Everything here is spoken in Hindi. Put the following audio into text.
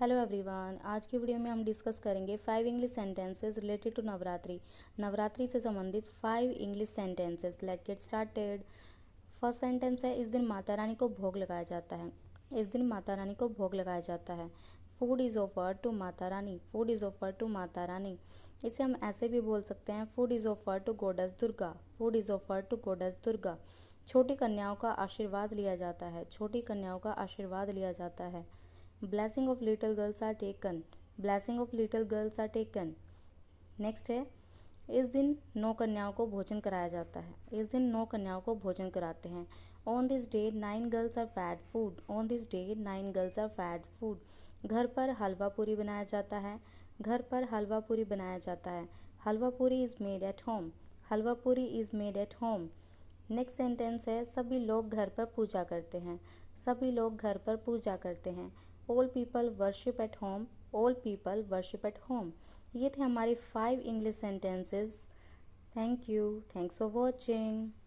हेलो एवरीवन आज की वीडियो में हम डिस्कस करेंगे five English sentences related to Navratri नवरात्रि से संबंधित five English sentences let get started first sentence है इस दिन माता रानी को भोग लगाया जाता है इस दिन माता रानी को भोग लगाया जाता है food is offer to Mata Rani food is offer to Mata Rani इसे हम ऐसे भी बोल सकते हैं food is offer to goddess Durga food is offer to goddess Durga छोटी कन्याओं का आशीर्वाद लिया जाता है छोटी कन्याओं का आशीर्वाद लिया जाता है blessing of little girls are taken blessing of little girls are taken next है इस दिन नौ कन्याओं को भोजन कराया जाता है इस दिन नौ कन्याओं को भोजन कराते हैं on this day nine girls are fed food on this day nine girls are fed food घर पर हलवा पूरी बनाया जाता है घर पर हलवा पूरी बनाया जाता है halwa puri is made at home halwa puri is made at home next sentence है सभी लोग घर पर पूजा करते हैं सभी लोग घर पर पूजा करते हैं old people worship at home old people worship at home ये थे हमारे five English sentences thank you thanks for watching